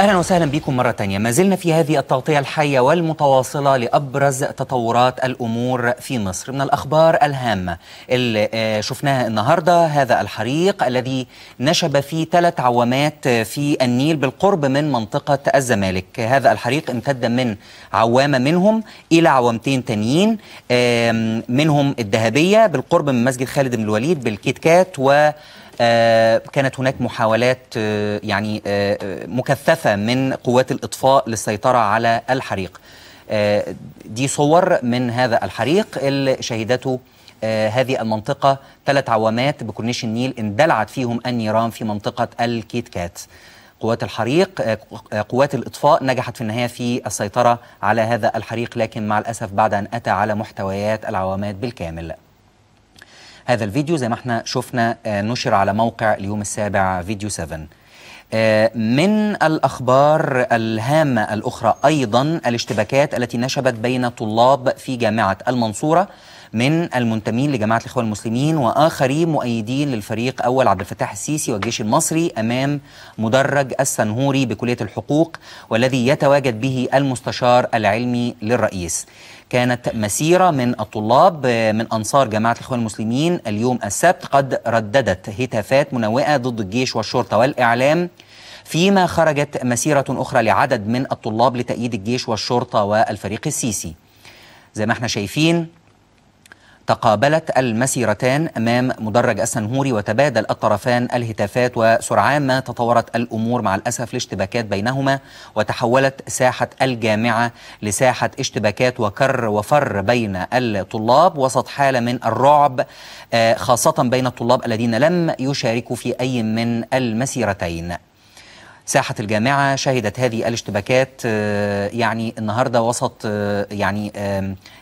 اهلا وسهلا بكم مره ثانيه ما زلنا في هذه التغطيه الحيه والمتواصله لابرز تطورات الامور في مصر من الاخبار الهامه اللي آه، شفناها النهارده هذا الحريق الذي نشب في ثلاث عوامات في النيل بالقرب من منطقه الزمالك هذا الحريق امتد من عوامه منهم الى عوامتين تانيين منهم الذهبيه بالقرب من مسجد خالد بن الوليد بالكيت كات و آه، كانت هناك محاولات آه، يعني آه، مكثفة من قوات الإطفاء للسيطرة على الحريق دي صور من هذا الحريق اللي شهدته هذه المنطقة ثلاث عوامات بكورنيش النيل اندلعت فيهم النيران في منطقة الكيت كات قوات الحريق قوات الإطفاء نجحت في النهاية في السيطرة على هذا الحريق لكن مع الأسف بعد أن أتى على محتويات العوامات بالكامل هذا الفيديو زي ما احنا شفنا آه، نشر على موقع اليوم السابع فيديو 7 آه، من الأخبار الهامة الأخرى أيضا الاشتباكات التي نشبت بين طلاب في جامعة المنصورة من المنتمين لجماعة الإخوان المسلمين وآخرين مؤيدين للفريق أول عبد الفتاح السيسي والجيش المصري أمام مدرج السنهوري بكلية الحقوق والذي يتواجد به المستشار العلمي للرئيس كانت مسيرة من الطلاب من أنصار جماعة الإخوان المسلمين اليوم السبت قد رددت هتافات منوئة ضد الجيش والشرطة والإعلام فيما خرجت مسيرة أخرى لعدد من الطلاب لتأييد الجيش والشرطة والفريق السيسي زي ما احنا شايفين تقابلت المسيرتان أمام مدرج السنهوري وتبادل الطرفان الهتافات وسرعان ما تطورت الأمور مع الأسف لاشتباكات بينهما وتحولت ساحة الجامعة لساحة اشتباكات وكر وفر بين الطلاب وسط حالة من الرعب آه، خاصة بين الطلاب الذين لم يشاركوا في أي من المسيرتين ساحة الجامعة شهدت هذه الاشتباكات آه، يعني النهاردة وسط آه، يعني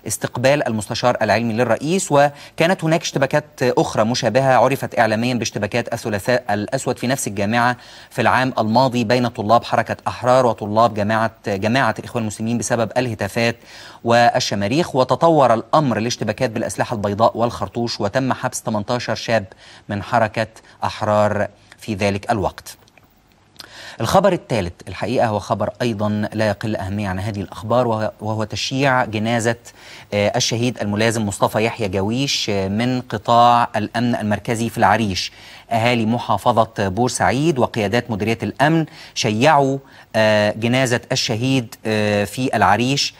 استقبال المستشار العلمي للرئيس وكانت هناك اشتباكات أخرى مشابهة عرفت إعلاميا باشتباكات الثلاثاء الأسود في نفس الجامعة في العام الماضي بين طلاب حركة أحرار وطلاب جامعة جماعة الإخوان المسلمين بسبب الهتافات والشماريخ وتطور الأمر لاشتباكات بالأسلحة البيضاء والخرطوش وتم حبس 18 شاب من حركة أحرار في ذلك الوقت الخبر الثالث الحقيقة هو خبر أيضا لا يقل أهمية عن هذه الأخبار وهو تشييع جنازة آه، الشهيد الملازم مصطفى يحيى جويش آه، من قطاع الأمن المركزي في العريش أهالي محافظة بورسعيد وقيادات مديرية الأمن شيعوا آه، جنازة الشهيد في العريش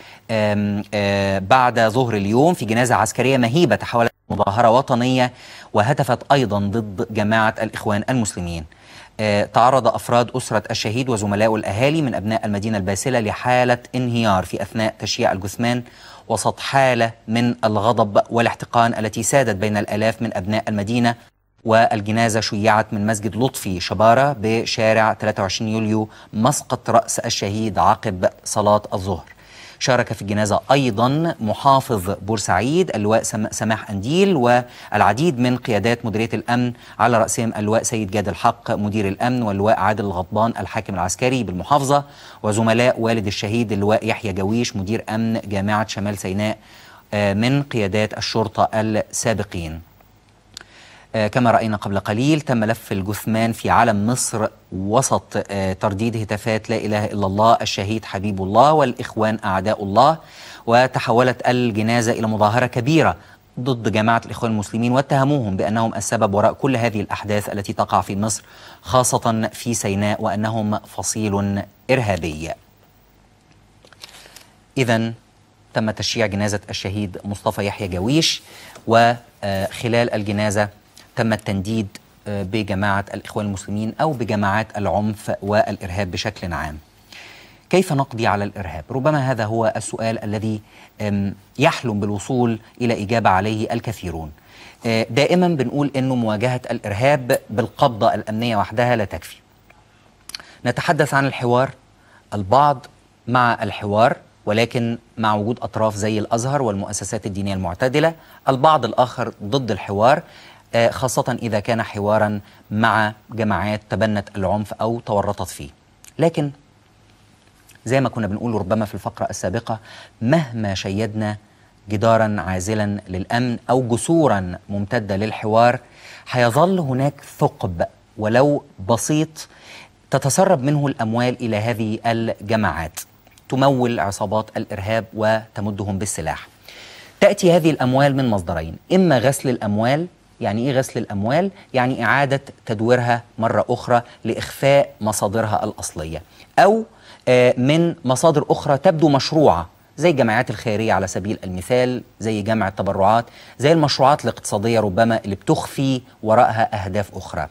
بعد ظهر اليوم في جنازة عسكرية مهيبة تحولت مظاهرة وطنية وهتفت أيضا ضد جماعة الإخوان المسلمين آه، تعرض أفراد أسرة الشهيد وزملاء الأهالي من أبناء المدينة الباسلة لحالة انهيار في أثناء تشييع الجثمان وسط حالة من الغضب والاحتقان التي سادت بين الآلاف من أبناء المدينة والجنازة شيعت من مسجد لطفي شبارة بشارع 23 يوليو مسقط رأس الشهيد عقب صلاة الظهر شارك في الجنازة أيضا محافظ بورسعيد اللواء سماح أنديل والعديد من قيادات مديرية الأمن على رأسهم اللواء سيد جاد الحق مدير الأمن واللواء عادل الغضبان الحاكم العسكري بالمحافظة وزملاء والد الشهيد اللواء يحيى جويش مدير أمن جامعة شمال سيناء آه، من قيادات الشرطة السابقين آه، كما رأينا قبل قليل تم لف الجثمان في علم مصر وسط آه، ترديد هتافات لا إله إلا الله الشهيد حبيب الله والإخوان أعداء الله وتحولت الجنازة إلى مظاهرة كبيرة ضد جماعة الإخوان المسلمين واتهموهم بأنهم السبب وراء كل هذه الأحداث التي تقع في مصر خاصة في سيناء وأنهم فصيل إرهابي إذا تم تشييع جنازة الشهيد مصطفى يحيى جويش وخلال الجنازة تم التنديد آه، بجماعة الإخوان المسلمين أو بجماعات العنف والإرهاب بشكل عام كيف نقضي على الإرهاب؟ ربما هذا هو السؤال الذي يحلم بالوصول إلى إجابة عليه الكثيرون آه، دائما بنقول أنه مواجهة الإرهاب بالقبضة الأمنية وحدها لا تكفي نتحدث عن الحوار البعض مع الحوار ولكن مع وجود اطراف زي الازهر والمؤسسات الدينيه المعتدله، البعض الاخر ضد الحوار آه، خاصة إذا كان حوارا مع جماعات تبنت العنف أو تورطت فيه لكن زي ما كنا بنقول ربما في الفقرة السابقة مهما شيدنا جدارا عازلا للأمن أو جسورا ممتدة للحوار هيظل هناك ثقب ولو بسيط تتسرب منه الأموال إلى هذه الجماعات تمول عصابات الإرهاب وتمدهم بالسلاح تأتي هذه الأموال من مصدرين إما غسل الأموال يعني ايه غسل الاموال يعني اعاده تدويرها مره اخرى لاخفاء مصادرها الاصليه او آه، من مصادر اخرى تبدو مشروعه زي الجمعيات الخيريه على سبيل المثال زي جمع التبرعات زي المشروعات الاقتصاديه ربما اللي بتخفي وراءها اهداف اخرى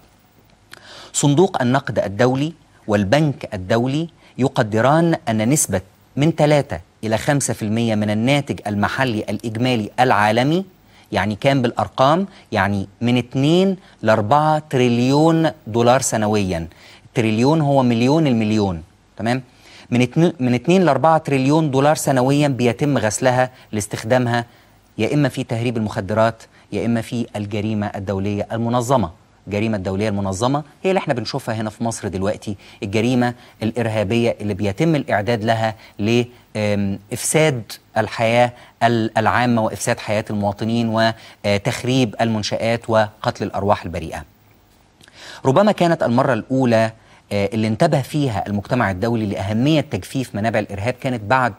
صندوق النقد الدولي والبنك الدولي يقدران ان نسبه من 3 الى 5% من الناتج المحلي الاجمالي العالمي يعني كام بالأرقام يعني من 2 ل 4 تريليون دولار سنويا تريليون هو مليون المليون تمام من 2 من 2 ل 4 تريليون دولار سنويا بيتم غسلها لاستخدامها يا اما في تهريب المخدرات يا اما في الجريمه الدوليه المنظمه الجريمه الدوليه المنظمه هي اللي احنا بنشوفها هنا في مصر دلوقتي الجريمه الارهابيه اللي بيتم الاعداد لها لافساد الحياه العامه وافساد حياه المواطنين وتخريب آه، المنشات وقتل الارواح البريئه. ربما كانت المره الاولى آه، اللي انتبه فيها المجتمع الدولي لاهميه تجفيف منابع الارهاب كانت بعد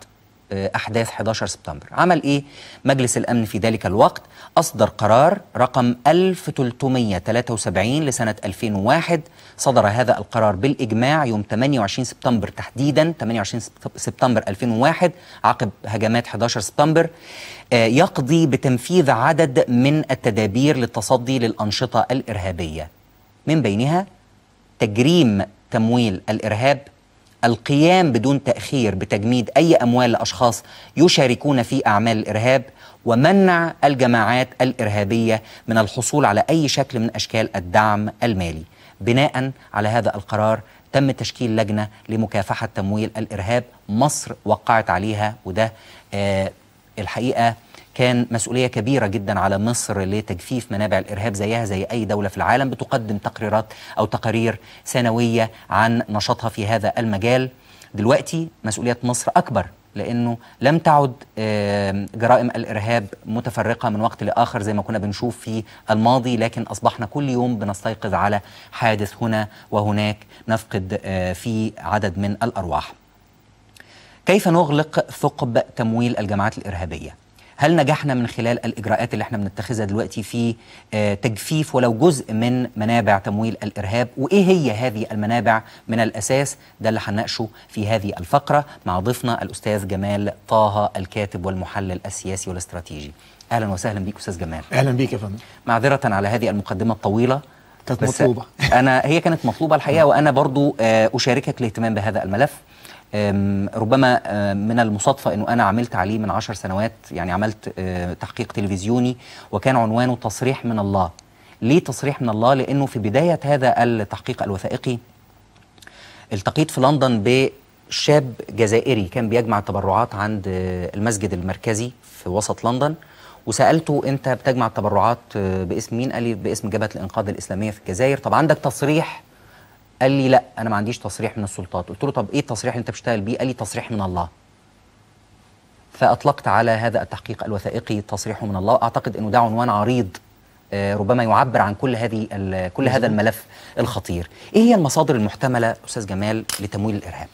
آه، أحداث 11 سبتمبر عمل إيه؟ مجلس الأمن في ذلك الوقت أصدر قرار رقم 1373 لسنة 2001 صدر هذا القرار بالإجماع يوم 28 سبتمبر تحديدا 28 سبتمبر 2001 عقب هجمات 11 سبتمبر آه، يقضي بتنفيذ عدد من التدابير للتصدي للأنشطة الإرهابية من بينها تجريم تمويل الإرهاب القيام بدون تأخير بتجميد أي أموال لأشخاص يشاركون في أعمال الإرهاب ومنع الجماعات الإرهابية من الحصول على أي شكل من أشكال الدعم المالي بناء على هذا القرار تم تشكيل لجنة لمكافحة تمويل الإرهاب مصر وقعت عليها وده آه الحقيقة كان مسؤولية كبيرة جدا على مصر لتجفيف منابع الإرهاب زيها زي أي دولة في العالم بتقدم تقريرات أو تقارير سنوية عن نشاطها في هذا المجال دلوقتي مسؤولية مصر أكبر لانه لم تعد جرائم الارهاب متفرقه من وقت لاخر زي ما كنا بنشوف في الماضي لكن اصبحنا كل يوم بنستيقظ على حادث هنا وهناك نفقد آه، في عدد من الارواح. كيف نغلق ثقب تمويل الجماعات الارهابيه؟ هل نجحنا من خلال الاجراءات اللي احنا بنتخذها دلوقتي في آه، تجفيف ولو جزء من منابع تمويل الارهاب وايه هي هذه المنابع من الاساس ده اللي هنناقشه في هذه الفقره مع ضيفنا الاستاذ جمال طه الكاتب والمحلل السياسي والاستراتيجي اهلا وسهلا بيك استاذ جمال اهلا بيك يا فندم معذره على هذه المقدمه الطويله كانت مطلوبه انا هي كانت مطلوبه الحقيقه وانا برضو آه، اشاركك الاهتمام بهذا الملف ربما من المصادفة أنه أنا عملت عليه من عشر سنوات يعني عملت أه، تحقيق تلفزيوني وكان عنوانه تصريح من الله ليه تصريح من الله؟ لأنه في بداية هذا التحقيق الوثائقي التقيت في لندن بشاب جزائري كان بيجمع تبرعات عند أه، المسجد المركزي في وسط لندن وسالته انت بتجمع التبرعات أه، باسم مين؟ قال لي باسم جبهه الانقاذ الاسلاميه في الجزائر، طب عندك تصريح قال لي لا انا ما عنديش تصريح من السلطات قلت له طب ايه التصريح اللي انت بتشتغل بيه قال لي تصريح من الله فاطلقت على هذا التحقيق الوثائقي تصريح من الله اعتقد انه ده عنوان عريض آه، ربما يعبر عن كل هذه كل هذا الملف الخطير ايه هي المصادر المحتمله استاذ جمال لتمويل الارهاب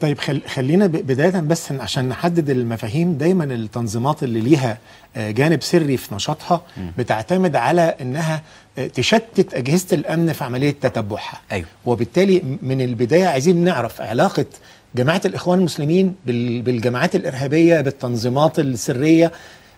طيب خلينا بداية بس عشان نحدد المفاهيم دايما التنظيمات اللي ليها آه، جانب سري في نشاطها بتعتمد على انها آه، تشتت أجهزة الأمن في عملية تتبعها أيوه. وبالتالي من البداية عايزين نعرف علاقة جماعة الإخوان المسلمين بالجماعات الإرهابية بالتنظيمات السرية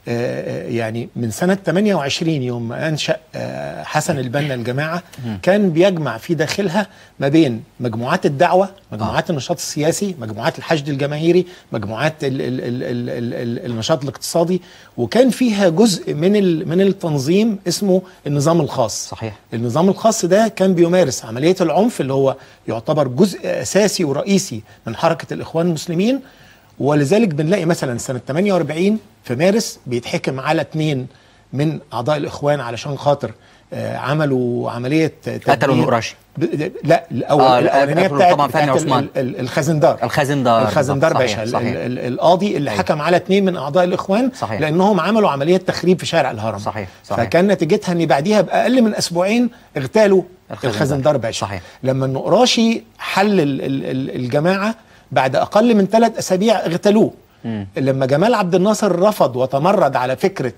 آه، آه، يعني من سنة 28 يوم أنشأ آه، حسن البنا الجماعة كان بيجمع في داخلها ما بين مجموعات الدعوة مجموعات النشاط السياسي مجموعات الحشد الجماهيري مجموعات النشاط الاقتصادي وكان فيها جزء من من التنظيم اسمه النظام الخاص صحيح النظام الخاص ده كان بيمارس عملية العنف اللي هو يعتبر جزء أساسي ورئيسي من حركة الإخوان المسلمين ولذلك بنلاقي مثلا سنه 48 في مارس بيتحكم على اثنين من اعضاء الاخوان علشان خاطر آه، عملوا عمليه قتلوا نقراشي لا الاول آه الاولانيه بتاعت, طبعا بتاعت عثمان الخزندار الخزندار الخزندار باشا القاضي اللي حكم على اثنين من اعضاء الاخوان صحيح. لانهم عملوا عمليه تخريب في شارع الهرم صحيح. صحيح. فكان نتيجتها ان بعديها باقل من اسبوعين اغتالوا الخزندار, الخزندار باشا صحيح. لما النقراشي حل الجماعه بعد اقل من ثلاث اسابيع اغتالوه لما جمال عبد الناصر رفض وتمرد على فكره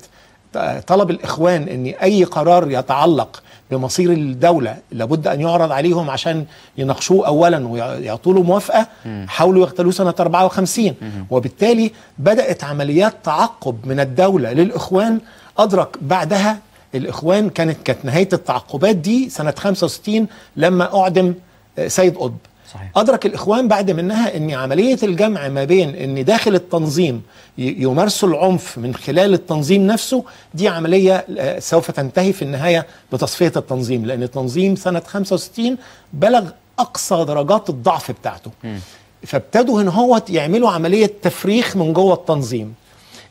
آه، طلب الاخوان ان اي قرار يتعلق بمصير الدوله لابد ان يعرض عليهم عشان يناقشوه اولا ويعطوا له موافقه حاولوا يغتالوه سنه 54 وبالتالي بدات عمليات تعقب من الدوله للاخوان ادرك بعدها الاخوان كانت كانت نهايه التعقبات دي سنه 65 لما اعدم آه، سيد قطب صحيح. أدرك الإخوان بعد منها أن عملية الجمع ما بين أن داخل التنظيم يمارسوا العنف من خلال التنظيم نفسه دي عملية آه، سوف تنتهي في النهاية بتصفية التنظيم لأن التنظيم سنة 65 بلغ أقصى درجات الضعف بتاعته م. فابتدوا ان هو يعملوا عمليه تفريخ من جوه التنظيم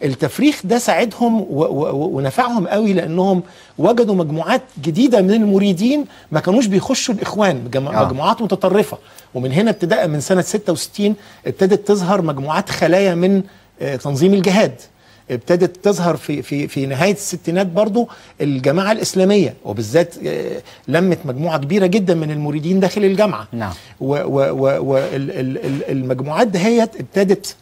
التفريخ ده ساعدهم ونفعهم قوي لانهم وجدوا مجموعات جديده من المريدين ما كانوش بيخشوا الاخوان آه. مجموعات آه. متطرفه ومن هنا ابتداء من سنه 66 ابتدت تظهر مجموعات خلايا من آه، تنظيم الجهاد ابتدت تظهر في في في نهايه الستينات برضو الجماعه الاسلاميه وبالذات آه، لمت مجموعه كبيره جدا من المريدين داخل الجامعه نعم والمجموعات دهيت ابتدت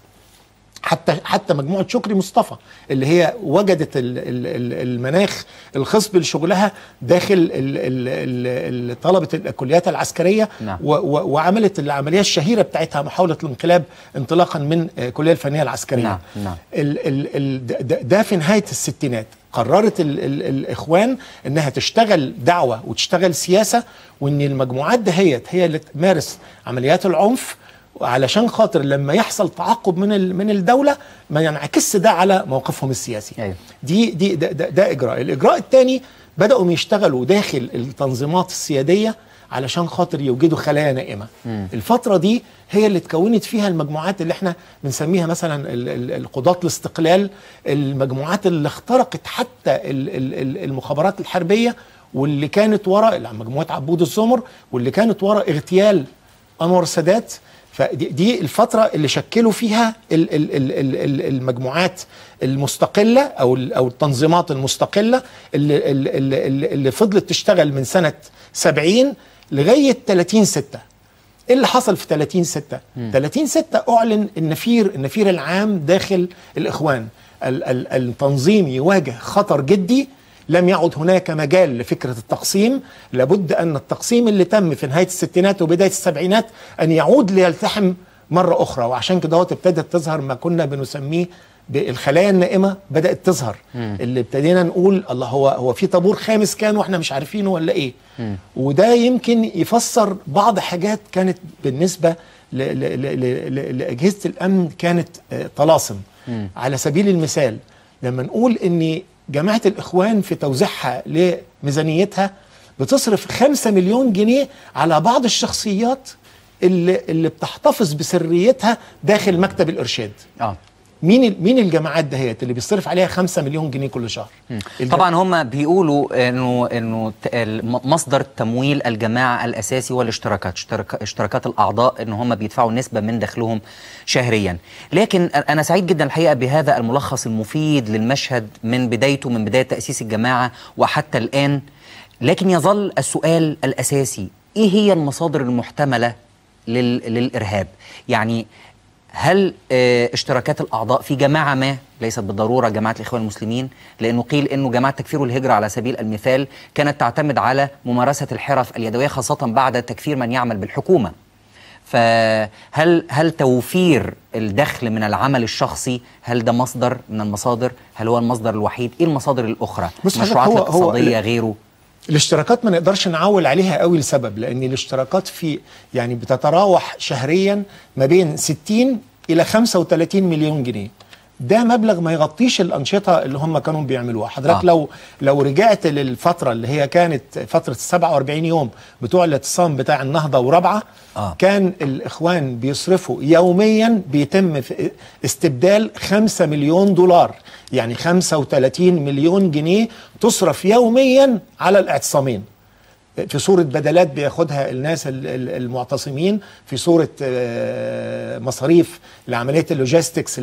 حتى حتى مجموعه شكري مصطفى اللي هي وجدت المناخ الخصب لشغلها داخل طلبه الكليات العسكريه نعم. وعملت العمليه الشهيره بتاعتها محاوله الانقلاب انطلاقا من الكليه الفنيه العسكريه نعم. نعم. ده في نهايه الستينات قررت الـ الـ الاخوان انها تشتغل دعوه وتشتغل سياسه وان المجموعات دهيت هي اللي تمارس عمليات العنف علشان خاطر لما يحصل تعاقب من من الدوله ما ينعكسش ده على موقفهم السياسي أيوه. دي دي ده, ده, ده اجراء الاجراء الثاني بداوا يشتغلوا داخل التنظيمات السياديه علشان خاطر يوجدوا خلايا نائمه م. الفتره دي هي اللي تكونت فيها المجموعات اللي احنا بنسميها مثلا القضاة الاستقلال المجموعات اللي اخترقت حتى المخابرات الحربيه واللي كانت وراء مجموعه عبود الزمر واللي كانت وراء اغتيال انور السادات فدي الفترة اللي شكلوا فيها المجموعات المستقلة أو أو التنظيمات المستقلة اللي, اللي, اللي فضلت تشتغل من سنة 70 لغاية 30 6 ايه اللي حصل في 30 6 30 6 اعلن النفير النفير العام داخل الاخوان التنظيم يواجه خطر جدي لم يعد هناك مجال لفكرة التقسيم لابد أن التقسيم اللي تم في نهاية الستينات وبداية السبعينات أن يعود ليلتحم مرة أخرى وعشان كده ابتدت تظهر ما كنا بنسميه بالخلايا النائمه بدات تظهر مم. اللي ابتدينا نقول الله هو هو في طابور خامس كان واحنا مش عارفينه ولا ايه مم. وده يمكن يفسر بعض حاجات كانت بالنسبه ل ل ل لاجهزه الامن كانت آه، طلاسم مم. على سبيل المثال لما نقول ان جماعة الإخوان في توزيعها لميزانيتها بتصرف خمسة مليون جنيه على بعض الشخصيات اللي, اللي بتحتفظ بسريتها داخل مكتب الإرشاد آه. مين مين الجماعات دهيت اللي بيصرف عليها 5 مليون جنيه كل شهر طبعا هم بيقولوا انه انه مصدر تمويل الجماعه الاساسي والاشتراكات اشتراكات الاعضاء ان هم بيدفعوا نسبه من دخلهم شهريا لكن انا سعيد جدا الحقيقه بهذا الملخص المفيد للمشهد من بدايته من بدايه تاسيس الجماعه وحتى الان لكن يظل السؤال الاساسي ايه هي المصادر المحتمله للارهاب يعني هل آه، اشتراكات الاعضاء في جماعه ما ليست بالضروره جماعه الاخوان المسلمين لانه قيل انه جماعه تكفير والهجره على سبيل المثال كانت تعتمد على ممارسه الحرف اليدويه خاصه بعد تكفير من يعمل بالحكومه فهل هل توفير الدخل من العمل الشخصي هل ده مصدر من المصادر هل هو المصدر الوحيد ايه المصادر الاخرى مشروعات هو اقتصاديه هو غيره الاشتراكات ما نقدرش نعول عليها قوي لسبب لان الاشتراكات في يعني بتتراوح شهريا ما بين 60 الى 35 مليون جنيه ده مبلغ ما يغطيش الانشطه اللي هم كانوا بيعملوها حضرتك آه. لو لو رجعت للفتره اللي هي كانت فتره ال 47 يوم بتوع الاعتصام بتاع النهضه ورابعه آه. كان الاخوان بيصرفوا يوميا بيتم استبدال 5 مليون دولار يعني 35 مليون جنيه تصرف يوميا على الاعتصامين في صورة بدلات بياخدها الناس المعتصمين في صورة آه، مصاريف لعملية اللوجيستكس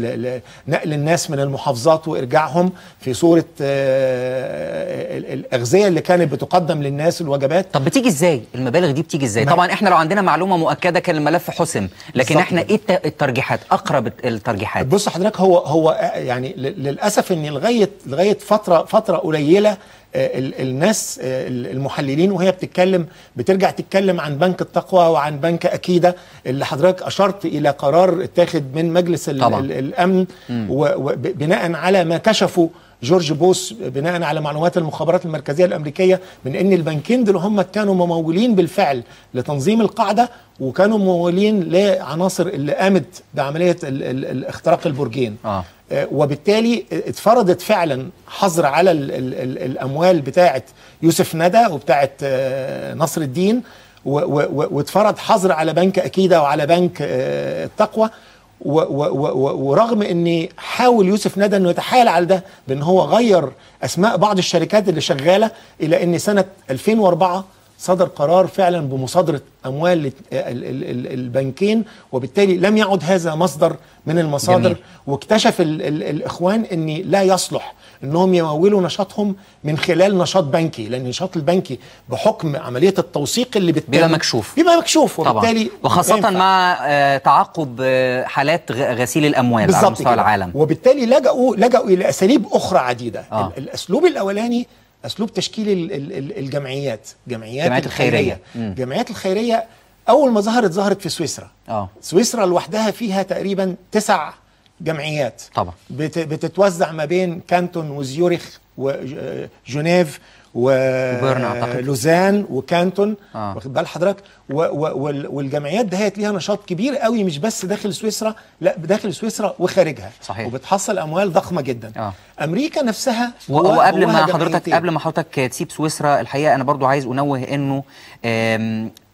نقل الناس من المحافظات وإرجاعهم في صورة آه، الأغذية اللي كانت بتقدم للناس الوجبات طب بتيجي إزاي المبالغ دي بتيجي إزاي طبعا إحنا لو عندنا معلومة مؤكدة كان الملف حسم لكن إحنا إيه الترجيحات أقرب الترجيحات بص حضرتك هو هو آه، يعني للأسف إن لغاية لغاية فترة فترة قليلة آه، الناس آه، المحللين وهي بتتكلم بترجع تتكلم عن بنك التقوى وعن بنك اكيده اللي حضرتك اشرت الى قرار اتاخد من مجلس طبعا. الامن وبناء على ما كشفه جورج بوس بناء على معلومات المخابرات المركزيه الامريكيه من ان البنكين دول هم كانوا ممولين بالفعل لتنظيم القاعده وكانوا ممولين لعناصر اللي قامت بعمليه الاختراق البرجين آه. آه، وبالتالي اتفرضت فعلا حظر على الـ الـ الـ الاموال بتاعه يوسف ندى وبتاعه آه، نصر الدين واتفرض حظر على بنك اكيده وعلى بنك آه، التقوى ورغم ان حاول يوسف ندى انه يتحايل على ده بان هو غير اسماء بعض الشركات اللي شغاله الى ان سنه 2004 صدر قرار فعلا بمصادره اموال البنكين وبالتالي لم يعد هذا مصدر من المصادر جميل. واكتشف الـ الـ الاخوان ان لا يصلح انهم يمولوا نشاطهم من خلال نشاط بنكي لان النشاط البنكي بحكم عمليه التوثيق اللي بيبقى مكشوف بيبقى مكشوف وبالتالي طبعا وخاصه ينفع. مع آه، تعاقب آه، حالات غسيل الاموال على مستوى العالم وبالتالي لجأوا لجأوا الى اساليب اخرى عديده آه. الاسلوب الاولاني اسلوب تشكيل الجمعيات جمعيات الخيريه, الخيريه الجمعيات الخيريه اول ما ظهرت ظهرت في سويسرا اه سويسرا لوحدها فيها تقريبا تسع جمعيات طبعا بتتوزع ما بين كانتون وزيوريخ وجنيف آه، ولوزان وكانتون آه. واخد بال حضرتك والجمعيات دهيت ليها نشاط كبير قوي مش بس داخل سويسرا لا داخل سويسرا وخارجها صحيح وبتحصل اموال ضخمه جدا آه. امريكا نفسها وقبل ما حضرتك قبل ما حضرتك تسيب سويسرا الحقيقه انا برضو عايز انوه انه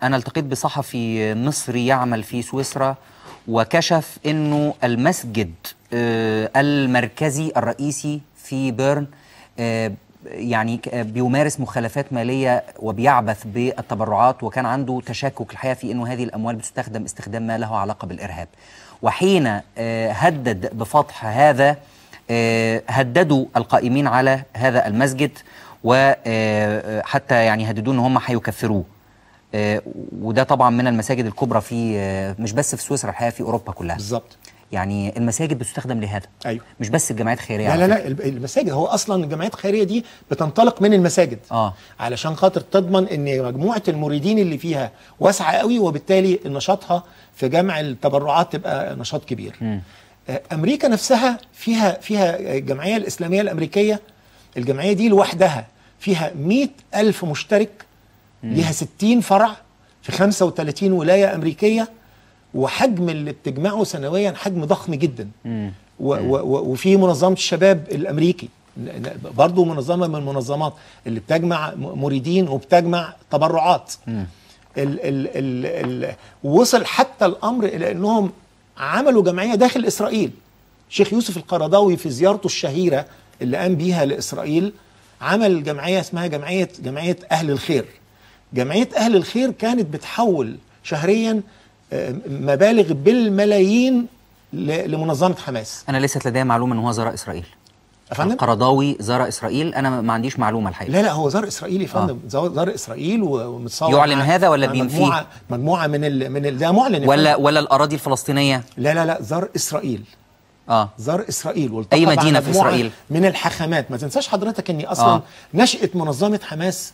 انا التقيت بصحفي مصري يعمل في سويسرا وكشف انه المسجد آه، المركزي الرئيسي في بيرن آه، يعني بيمارس مخالفات ماليه وبيعبث بالتبرعات وكان عنده تشكك الحقيقه في انه هذه الاموال بتستخدم استخدام ما له علاقه بالارهاب وحين آه، هدد بفتح هذا آه، هددوا القائمين على هذا المسجد وحتى آه، يعني هددوا ان هم هيكفروه وده طبعا من المساجد الكبرى في مش بس في سويسرا الحقيقه في اوروبا كلها بالظبط يعني المساجد بتستخدم لهذا ايوه مش بس الجمعيات الخيريه لا لا لا المساجد هو اصلا الجمعيات الخيريه دي بتنطلق من المساجد اه علشان خاطر تضمن ان مجموعه المريدين اللي فيها واسعه قوي وبالتالي نشاطها في جمع التبرعات تبقى نشاط كبير م. آه، امريكا نفسها فيها فيها الجمعيه الاسلاميه الامريكيه الجمعيه دي لوحدها فيها مئة ألف مشترك ليها 60 فرع في 35 ولايه امريكيه وحجم اللي بتجمعه سنويا حجم ضخم جدا وفي منظمه الشباب الامريكي برضه منظمه من المنظمات اللي بتجمع مريدين وبتجمع تبرعات ال ال ال ال وصل حتى الامر الى انهم عملوا جمعيه داخل اسرائيل شيخ يوسف القرضاوي في زيارته الشهيره اللي قام بيها لاسرائيل عمل جمعيه اسمها جمعيه جمعيه اهل الخير جمعيه اهل الخير كانت بتحول شهريا مبالغ بالملايين لمنظمه حماس انا ليست لدي معلومه ان هو زار اسرائيل فندم القرضاوي زار اسرائيل انا ما عنديش معلومه الحقيقه لا لا هو زار اسرائيلي فندم آه. زار اسرائيل ومتصور يعلن هذا ولا بينفيه مجموعه مجموعه من ال من ال ده معلن ولا فندم. ولا الاراضي الفلسطينيه لا لا لا زار اسرائيل اه زار اسرائيل والتقى اي مدينه في اسرائيل من الحاخامات ما تنساش حضرتك اني اصلا آه. نشاه منظمه حماس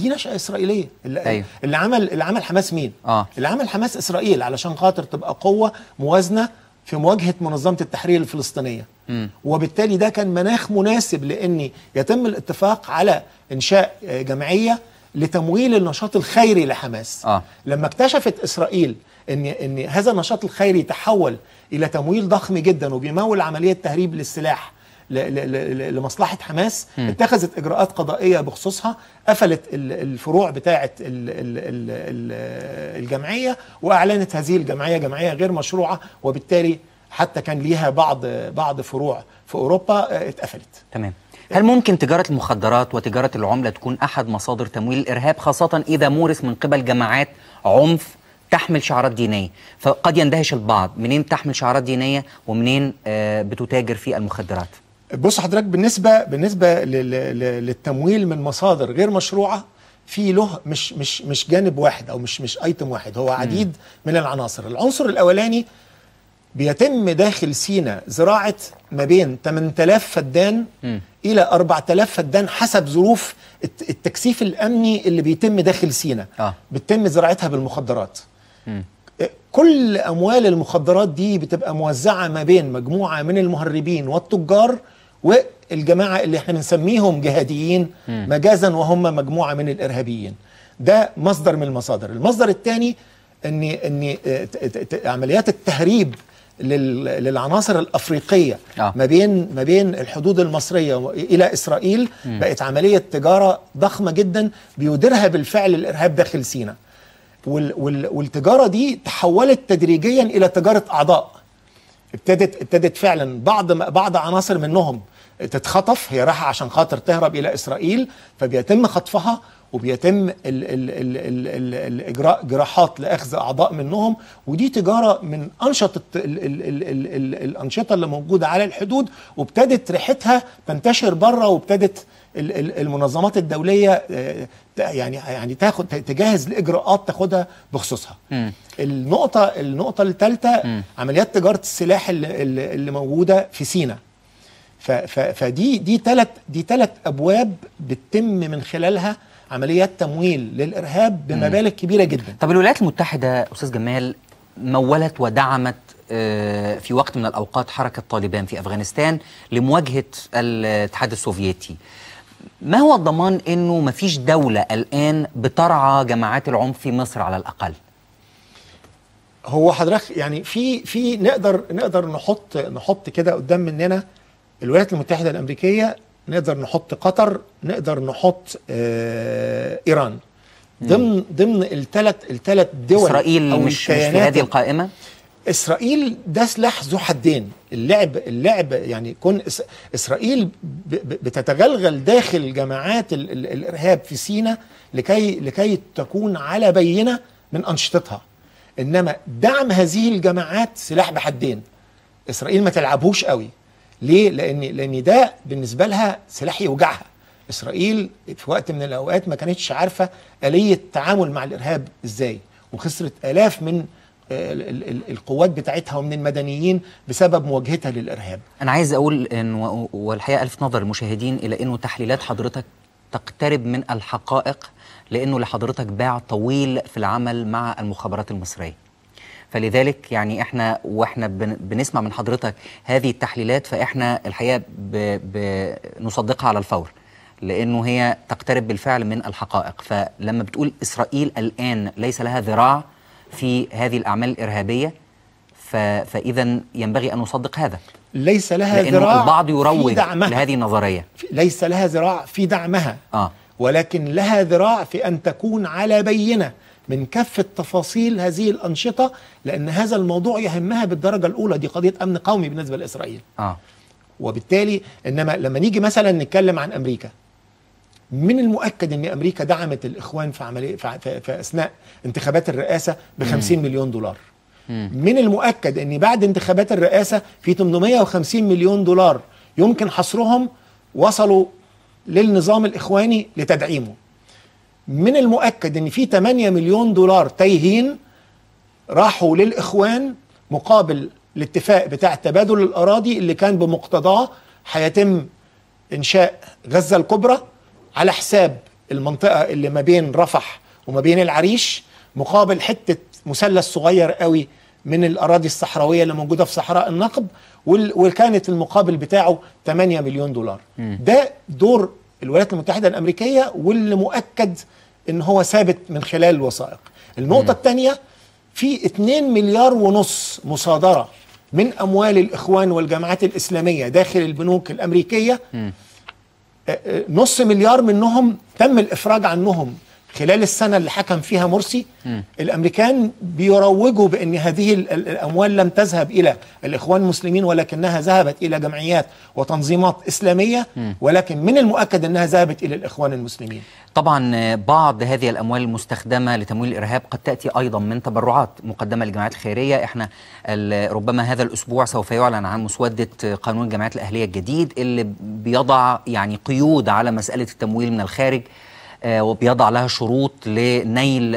دي نشأة إسرائيلية اللي, أيوه. اللي عمل اللي عمل حماس مين؟ آه. اللي عمل حماس إسرائيل علشان خاطر تبقى قوة موازنة في مواجهة منظمة التحرير الفلسطينية م. وبالتالي ده كان مناخ مناسب لأن يتم الاتفاق على إنشاء آه، جمعية لتمويل النشاط الخيري لحماس آه. لما اكتشفت إسرائيل ان ان هذا النشاط الخيري تحول الى تمويل ضخم جدا وبيمول عمليه تهريب للسلاح لمصلحه حماس م. اتخذت اجراءات قضائيه بخصوصها قفلت الفروع بتاعه الجمعيه واعلنت هذه الجمعيه جمعيه غير مشروعه وبالتالي حتى كان ليها بعض بعض فروع في اوروبا آه، اتقفلت تمام هل ممكن تجارة المخدرات وتجارة العملة تكون أحد مصادر تمويل الإرهاب خاصة إذا مورس من قبل جماعات عنف تحمل شعارات دينية فقد يندهش البعض منين تحمل شعارات دينية ومنين آه، بتتاجر في المخدرات بص حضرتك بالنسبه بالنسبه للتمويل من مصادر غير مشروعه في له مش مش مش جانب واحد او مش مش ايتم واحد هو عديد م. من العناصر العنصر الاولاني بيتم داخل سينا زراعه ما بين 8000 فدان م. الى 4000 فدان حسب ظروف التكثيف الامني اللي بيتم داخل سينا آه. بتتم زراعتها بالمخدرات م. كل اموال المخدرات دي بتبقى موزعه ما بين مجموعه من المهربين والتجار والجماعه اللي احنا بنسميهم جهاديين مجازا وهم مجموعه من الارهابيين ده مصدر من المصادر المصدر الثاني ان ان عمليات التهريب للعناصر الافريقيه آه. ما بين ما بين الحدود المصريه الى اسرائيل مم. بقت عمليه تجاره ضخمه جدا بيديرها بالفعل الارهاب داخل سينا وال وال والتجاره دي تحولت تدريجيا الى تجاره اعضاء ابتدت ابتدت فعلا بعض بعض عناصر منهم تتخطف هي رايحه عشان خاطر تهرب الى اسرائيل فبيتم خطفها وبيتم ال ال ال ال الـ اجراء جراحات لاخذ اعضاء منهم ودي تجاره من الـ الـ الـ الـ الـ الـ الانشطه اللي موجوده على الحدود وابتدت ريحتها تنتشر بره وابتدت المنظمات الدوليه يعني يعني تاخد تجهز لاجراءات تاخدها بخصوصها. م. النقطه النقطه الثالثه عمليات تجاره السلاح اللي, اللي موجوده في سينا. فدي دي ثلاث دي ثلاث ابواب بتتم من خلالها عمليات تمويل للارهاب بمبالغ كبيره جدا طب الولايات المتحده استاذ جمال مولت ودعمت آه، في وقت من الاوقات حركه طالبان في افغانستان لمواجهه الاتحاد السوفيتي ما هو الضمان انه ما فيش دوله الان بترعى جماعات العنف في مصر على الاقل هو حضرتك يعني في في نقدر نقدر نحط نحط كده قدام مننا الولايات المتحده الامريكيه نقدر نحط قطر نقدر نحط آه، ايران ضمن ضمن الثلاث الثلاث دول اسرائيل أو مش, مش في هذه القائمه اسرائيل ده سلاح ذو حدين اللعب اللعب يعني كون اسرائيل بتتغلغل داخل جماعات الارهاب في سينا لكي لكي تكون على بينه من انشطتها انما دعم هذه الجماعات سلاح بحدين اسرائيل ما تلعبهوش قوي ليه؟ لأن لأن ده بالنسبة لها سلاح يوجعها إسرائيل في وقت من الأوقات ما كانتش عارفة آلية التعامل مع الإرهاب إزاي وخسرت آلاف من آه، القوات بتاعتها ومن المدنيين بسبب مواجهتها للارهاب. انا عايز اقول ان والحقيقه ألف نظر المشاهدين الى انه تحليلات حضرتك تقترب من الحقائق لانه لحضرتك باع طويل في العمل مع المخابرات المصريه. فلذلك يعني احنا واحنا بنسمع من حضرتك هذه التحليلات فاحنا الحقيقه بنصدقها على الفور لانه هي تقترب بالفعل من الحقائق فلما بتقول اسرائيل الان ليس لها ذراع في هذه الاعمال الارهابيه فاذا ينبغي ان نصدق هذا ليس لها لأن ذراع البعض يروج لهذه النظريه ليس لها ذراع في دعمها آه. ولكن لها ذراع في ان تكون على بينه من كافة تفاصيل هذه الأنشطة لأن هذا الموضوع يهمها بالدرجة الأولى دي قضية أمن قومي بالنسبة لإسرائيل آه. وبالتالي إنما لما نيجي مثلا نتكلم عن أمريكا من المؤكد ان امريكا دعمت الاخوان في عمليه في, في, في اثناء انتخابات الرئاسه ب 50 مليون دولار من المؤكد ان بعد انتخابات الرئاسه في 850 مليون دولار يمكن حصرهم وصلوا للنظام الاخواني لتدعيمه من المؤكد ان في 8 مليون دولار تايهين راحوا للاخوان مقابل الاتفاق بتاع تبادل الاراضي اللي كان بمقتضاه هيتم انشاء غزه الكبرى على حساب المنطقه اللي ما بين رفح وما بين العريش مقابل حته مثلث صغير قوي من الاراضي الصحراويه اللي موجوده في صحراء النقب وكانت المقابل بتاعه 8 مليون دولار م. ده دور الولايات المتحده الامريكيه واللي مؤكد ان هو ثابت من خلال الوثائق النقطه الثانيه في 2 مليار ونص مصادره من اموال الاخوان والجماعات الاسلاميه داخل البنوك الامريكيه آه، آه، نص مليار منهم تم الافراج عنهم خلال السنة اللي حكم فيها مرسي م. الأمريكان بيروجوا بأن هذه الأموال لم تذهب إلى الإخوان المسلمين ولكنها ذهبت إلى جمعيات وتنظيمات إسلامية م. ولكن من المؤكد أنها ذهبت إلى الإخوان المسلمين طبعا آه، بعض هذه الأموال المستخدمة لتمويل الإرهاب قد تأتي أيضا من تبرعات مقدمة للجمعيات الخيرية إحنا ربما هذا الأسبوع سوف يعلن عن مسودة قانون الجمعيات الأهلية الجديد اللي بيضع يعني قيود على مسألة التمويل من الخارج آه، وبيضع لها شروط لنيل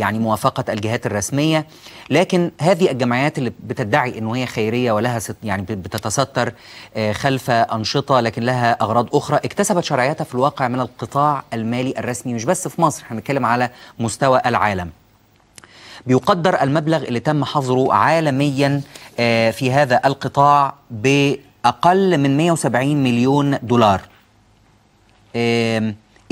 يعني موافقه الجهات الرسميه لكن هذه الجمعيات اللي بتدعي ان هي خيريه ولها يعني بتتستر آه، خلف انشطه لكن لها اغراض اخرى اكتسبت شرعيتها في الواقع من القطاع المالي الرسمي مش بس في مصر احنا بنتكلم على مستوى العالم بيقدر المبلغ اللي تم حظره عالميا آه، في هذا القطاع بأقل من 170 مليون دولار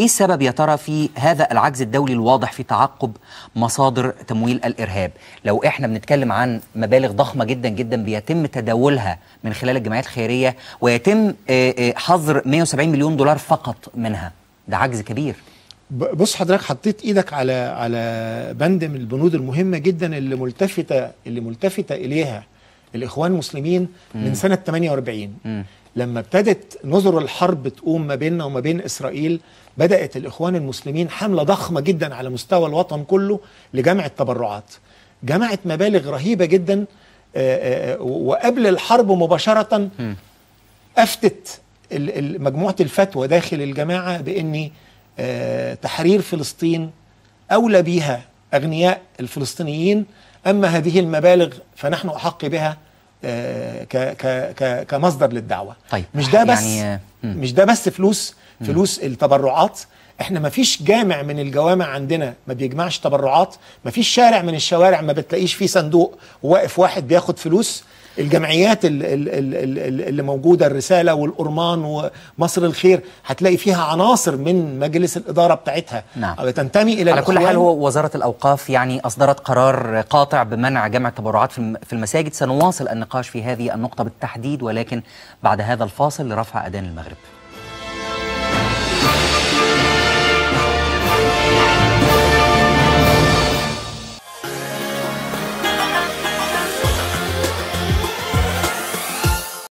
إيه السبب يا ترى في هذا العجز الدولي الواضح في تعقب مصادر تمويل الإرهاب لو إحنا بنتكلم عن مبالغ ضخمة جدا جدا بيتم تداولها من خلال الجمعيات الخيرية ويتم آه، آه، حظر 170 مليون دولار فقط منها ده عجز كبير بص حضرتك حطيت ايدك على على بند من البنود المهمه جدا اللي ملتفته اللي ملتفته اليها الاخوان المسلمين من سنه 48 لما ابتدت نظر الحرب تقوم ما بيننا وما بين اسرائيل بدأت الإخوان المسلمين حملة ضخمة جدا على مستوى الوطن كله لجمع التبرعات جمعت مبالغ رهيبة جدا آه، آه، آه، وقبل الحرب مباشرة أفتت مجموعة الفتوى داخل الجماعة بأن تحرير فلسطين أولى بها أغنياء الفلسطينيين أما هذه المبالغ فنحن أحق بها كمصدر للدعوة طيب مش ده بس يعني... مش ده بس فلوس فلوس التبرعات احنا ما فيش جامع من الجوامع عندنا ما بيجمعش تبرعات ما فيش شارع من الشوارع ما بتلاقيش فيه صندوق واقف واحد بياخد فلوس الجمعيات اللي موجوده الرساله والأرمان ومصر الخير هتلاقي فيها عناصر من مجلس الاداره بتاعتها نعم. بتنتمي الى على كل حال هو وزاره الاوقاف يعني اصدرت قرار قاطع بمنع جمع التبرعات في المساجد سنواصل النقاش في هذه النقطه بالتحديد ولكن بعد هذا الفاصل لرفع اذان المغرب